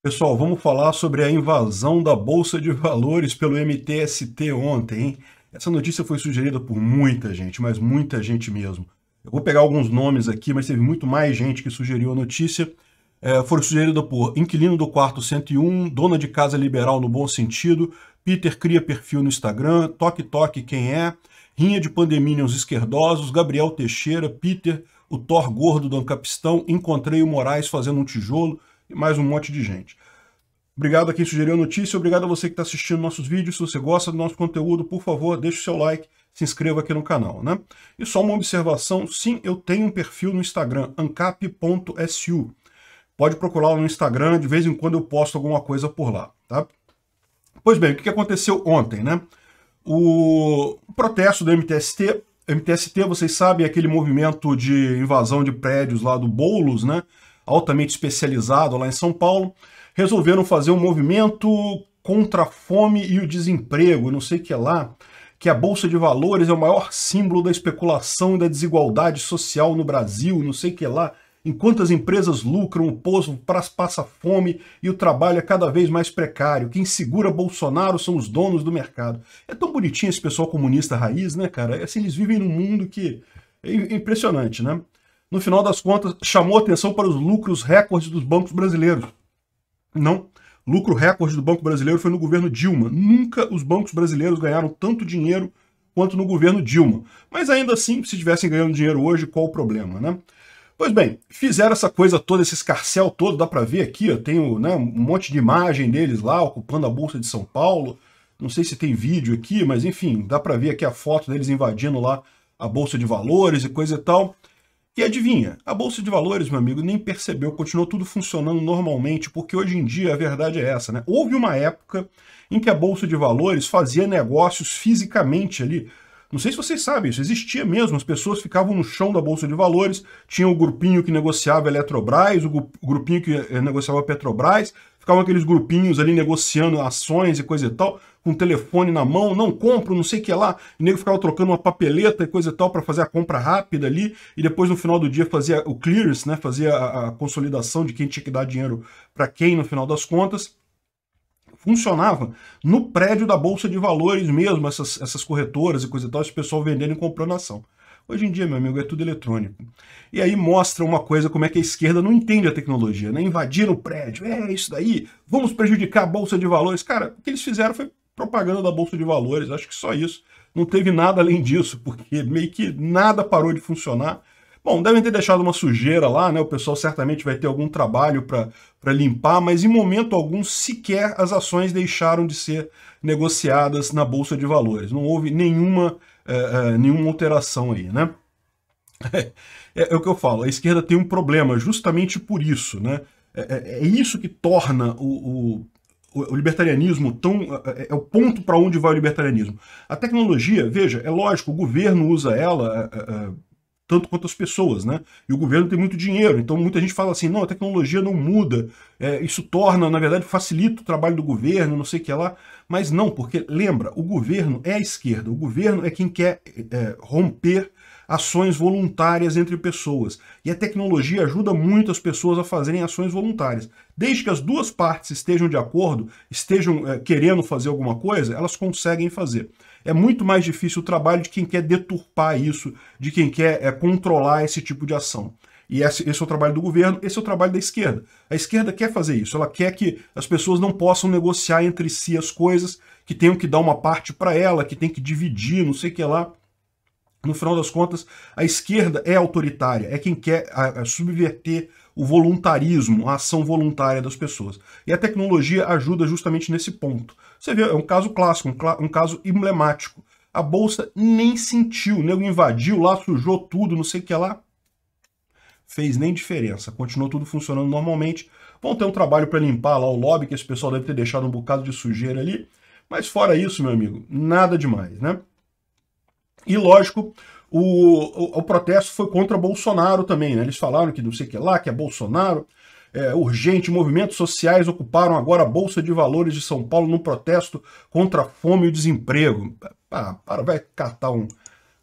Pessoal, vamos falar sobre a invasão da Bolsa de Valores pelo MTST ontem. Hein? Essa notícia foi sugerida por muita gente, mas muita gente mesmo. Eu vou pegar alguns nomes aqui, mas teve muito mais gente que sugeriu a notícia. É, foi sugerida por Inquilino do Quarto 101, Dona de Casa Liberal no Bom Sentido, Peter Cria Perfil no Instagram, Toque Toque Quem É, Rinha de Pandemia os Esquerdosos, Gabriel Teixeira, Peter, o Thor Gordo do Ancapistão, Encontrei o Moraes fazendo um tijolo, e mais um monte de gente. Obrigado a quem sugeriu a notícia, obrigado a você que está assistindo nossos vídeos. Se você gosta do nosso conteúdo, por favor, deixe o seu like, se inscreva aqui no canal, né? E só uma observação, sim, eu tenho um perfil no Instagram, ancap.su. Pode procurar no Instagram, de vez em quando eu posto alguma coisa por lá, tá? Pois bem, o que aconteceu ontem, né? O protesto do MTST, MTST, vocês sabem, é aquele movimento de invasão de prédios lá do Boulos, né? altamente especializado lá em São Paulo, resolveram fazer um movimento contra a fome e o desemprego, não sei o que é lá, que a Bolsa de Valores é o maior símbolo da especulação e da desigualdade social no Brasil, não sei o que é lá. Enquanto as empresas lucram, o povo passa fome e o trabalho é cada vez mais precário. Quem segura Bolsonaro são os donos do mercado. É tão bonitinho esse pessoal comunista raiz, né, cara? É assim, eles vivem num mundo que é impressionante, né? no final das contas, chamou atenção para os lucros recordes dos bancos brasileiros. Não, lucro recorde do Banco Brasileiro foi no governo Dilma. Nunca os bancos brasileiros ganharam tanto dinheiro quanto no governo Dilma. Mas ainda assim, se estivessem ganhando dinheiro hoje, qual o problema, né? Pois bem, fizeram essa coisa toda, esse escarcel todo, dá para ver aqui, ó, tem né, um monte de imagem deles lá ocupando a Bolsa de São Paulo. Não sei se tem vídeo aqui, mas enfim, dá para ver aqui a foto deles invadindo lá a Bolsa de Valores e coisa e tal. E adivinha, a bolsa de valores, meu amigo, nem percebeu, continuou tudo funcionando normalmente, porque hoje em dia a verdade é essa, né? Houve uma época em que a bolsa de valores fazia negócios fisicamente ali. Não sei se vocês sabem, isso existia mesmo. As pessoas ficavam no chão da bolsa de valores, tinha o grupinho que negociava Eletrobras, o grupinho que eh, negociava Petrobras, ficavam aqueles grupinhos ali negociando ações e coisa e tal um telefone na mão, não compro, não sei o que lá. O nego ficava trocando uma papeleta e coisa e tal para fazer a compra rápida ali, e depois no final do dia fazia o clearance, né? Fazia a, a consolidação de quem tinha que dar dinheiro para quem no final das contas funcionava no prédio da Bolsa de Valores mesmo, essas, essas corretoras e coisa e tal, esse pessoal vendendo e comprando ação. Hoje em dia, meu amigo, é tudo eletrônico. E aí mostra uma coisa como é que a esquerda não entende a tecnologia, né? Invadiram o prédio, é isso daí, vamos prejudicar a Bolsa de Valores. Cara, o que eles fizeram foi propaganda da Bolsa de Valores, acho que só isso. Não teve nada além disso, porque meio que nada parou de funcionar. Bom, devem ter deixado uma sujeira lá, né? O pessoal certamente vai ter algum trabalho para limpar, mas em momento algum sequer as ações deixaram de ser negociadas na Bolsa de Valores. Não houve nenhuma, eh, eh, nenhuma alteração aí, né? É, é, é, o que eu falo, a esquerda tem um problema justamente por isso, né? É, é, é isso que torna o, o o libertarianismo tão, é, é, é o ponto para onde vai o libertarianismo. A tecnologia, veja, é lógico, o governo usa ela é, é, é, tanto quanto as pessoas, né? E o governo tem muito dinheiro, então muita gente fala assim, não, a tecnologia não muda, é, isso torna, na verdade, facilita o trabalho do governo, não sei o que lá. Mas não, porque lembra, o governo é a esquerda, o governo é quem quer romper ações voluntárias entre pessoas. E a tecnologia ajuda muito as pessoas a fazerem ações voluntárias. Desde que as duas partes estejam de acordo, estejam é, querendo fazer alguma coisa, elas conseguem fazer. É muito mais difícil o trabalho de quem quer deturpar isso, de quem quer é, controlar esse tipo de ação. E esse, esse, é o trabalho do governo, esse é o trabalho da esquerda. A esquerda quer fazer isso, ela quer que as pessoas não possam negociar entre si as coisas, que tenham que dar uma parte para ela, que tem que dividir, não sei o que lá. No final das contas, a esquerda é autoritária, é quem quer a, a subverter o voluntarismo, a ação voluntária das pessoas. E a tecnologia ajuda justamente nesse ponto. Você vê, é um caso clássico, um, cl um caso emblemático. A bolsa nem sentiu, o nego invadiu lá, sujou tudo, não sei o que lá. Fez nem diferença, continuou tudo funcionando normalmente. Vão ter um trabalho para limpar lá o lobby, que esse pessoal deve ter deixado um bocado de sujeira ali. Mas fora isso, meu amigo, nada demais, né? E lógico, o, o, o, protesto foi contra Bolsonaro também, né? Eles falaram que não sei o que lá, que é Bolsonaro. É, urgente, movimentos sociais ocuparam agora a Bolsa de Valores de São Paulo num protesto contra a fome e o desemprego. Ah, para, vai catar um,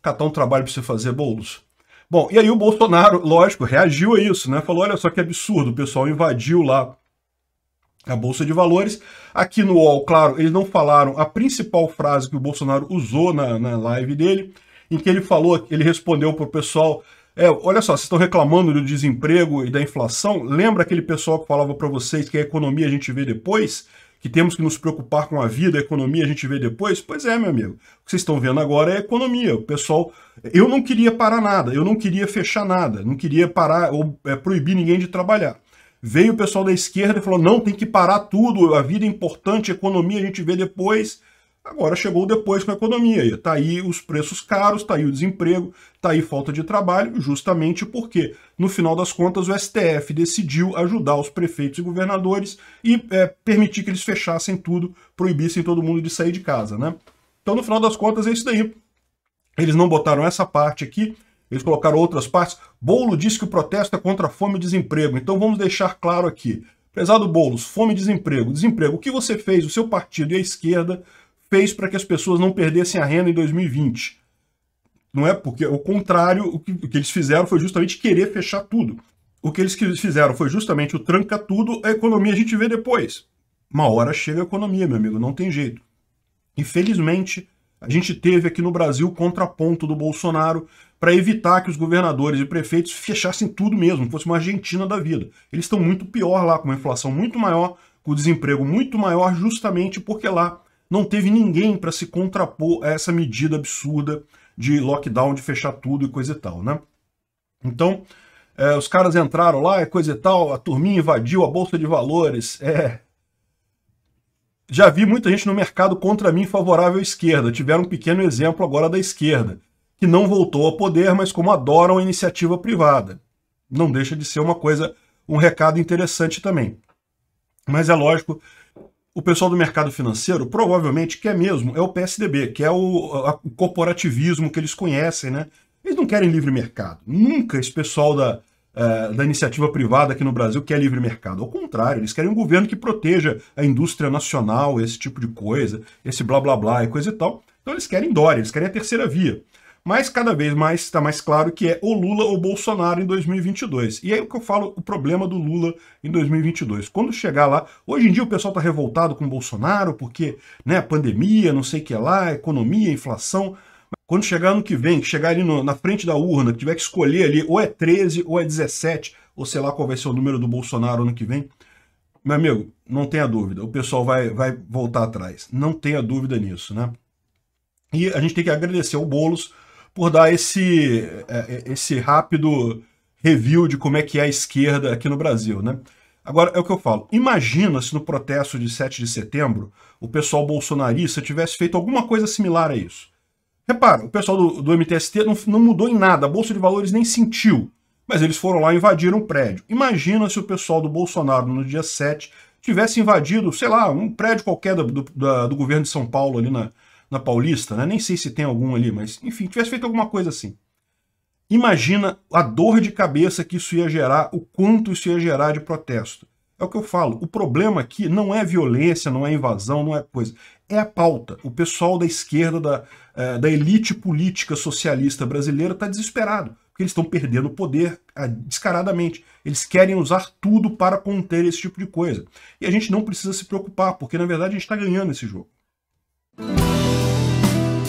catar um trabalho para você fazer, bolos. Bom, e aí o Bolsonaro, lógico, reagiu a isso, né? Falou, olha só que absurdo, o pessoal invadiu lá a Bolsa de Valores. Aqui no UOL, claro, eles não falaram a principal frase que o Bolsonaro usou na, na live dele, em que ele falou, ele respondeu para o pessoal. É, olha só, vocês estão reclamando do desemprego e da inflação. Lembra aquele pessoal que falava para vocês que a economia a gente vê depois? Que temos que nos preocupar com a vida, a economia a gente vê depois? Pois é, meu amigo. O que vocês estão vendo agora é a economia. O pessoal. Eu não queria parar nada, eu não queria fechar nada, não queria parar ou é, proibir ninguém de trabalhar. Veio o pessoal da esquerda e falou: não, tem que parar tudo, a vida é importante, a economia a gente vê depois. Agora chegou depois com a economia. Está aí os preços caros, está aí o desemprego, está aí falta de trabalho, justamente porque, no final das contas, o STF decidiu ajudar os prefeitos e governadores e é, permitir que eles fechassem tudo, proibissem todo mundo de sair de casa. Né? Então, no final das contas, é isso daí. Eles não botaram essa parte aqui, eles colocaram outras partes. Bolo disse que o protesto é contra a fome e desemprego. Então vamos deixar claro aqui. pesado Boulos, fome e desemprego. Desemprego, o que você fez, o seu partido e a esquerda fez para que as pessoas não perdessem a renda em 2020? Não é porque, o contrário, o que, o que eles fizeram foi justamente querer fechar tudo. O que eles fizeram foi justamente o tranca tudo, a economia a gente vê depois. Uma hora chega a economia, meu amigo, não tem jeito. Infelizmente, a gente teve aqui no Brasil o contraponto do Bolsonaro para evitar que os governadores e prefeitos fechassem tudo mesmo, fosse uma Argentina da vida. Eles estão muito pior lá, com uma inflação muito maior, com um desemprego muito maior, justamente porque lá não teve ninguém para se contrapor a essa medida absurda de lockdown, de fechar tudo e coisa e tal, né? Então, é, os caras entraram lá, é coisa e tal, a turminha invadiu a Bolsa de Valores, é, já vi muita gente no mercado contra mim favorável à esquerda. Tiveram um pequeno exemplo agora da esquerda, que não voltou ao poder, mas como adoram a iniciativa privada. Não deixa de ser uma coisa, um recado interessante também. Mas é lógico, o pessoal do mercado financeiro provavelmente quer mesmo, é o PSDB, que é o, a, o corporativismo que eles conhecem, né? Eles não querem livre mercado. Nunca esse pessoal da, é, da iniciativa privada aqui no Brasil, que é livre mercado. Ao contrário, eles querem um governo que proteja a indústria nacional, esse tipo de coisa, esse blá blá blá e coisa e tal. Então eles querem Dória, eles querem a terceira via. Mas cada vez mais está mais claro que é o Lula ou Bolsonaro em 2022. E aí é o que eu falo, o problema do Lula em 2022. Quando chegar lá, hoje em dia o pessoal está revoltado com o Bolsonaro porque né, pandemia, não sei o que lá, economia, inflação. Quando chegar ano que vem, que chegar ali no, na frente da urna, que tiver que escolher ali, ou é 13, ou é 17, ou sei lá qual vai ser o número do Bolsonaro ano que vem, meu amigo, não tenha dúvida, o pessoal vai, vai voltar atrás. Não tenha dúvida nisso, né? E a gente tem que agradecer ao Boulos por dar esse, é, é, esse rápido review de como é que é a esquerda aqui no Brasil, né? Agora, é o que eu falo. Imagina se no protesto de 7 de setembro o pessoal bolsonarista tivesse feito alguma coisa similar a isso. Repara, o pessoal do, do MTST não, não mudou em nada, a Bolsa de Valores nem sentiu. Mas eles foram lá e invadiram o prédio. Imagina se o pessoal do Bolsonaro, no dia 7, tivesse invadido, sei lá, um prédio qualquer do, do, do governo de São Paulo ali na, na Paulista, né? nem sei se tem algum ali, mas enfim, tivesse feito alguma coisa assim. Imagina a dor de cabeça que isso ia gerar, o quanto isso ia gerar de protesto. É o que eu falo. O problema aqui não é violência, não é invasão, não é coisa. É a pauta. O pessoal da esquerda, da, eh, da elite política socialista brasileira, está desesperado, porque eles estão perdendo o poder ah, descaradamente. Eles querem usar tudo para conter esse tipo de coisa. E a gente não precisa se preocupar, porque na verdade a gente está ganhando esse jogo.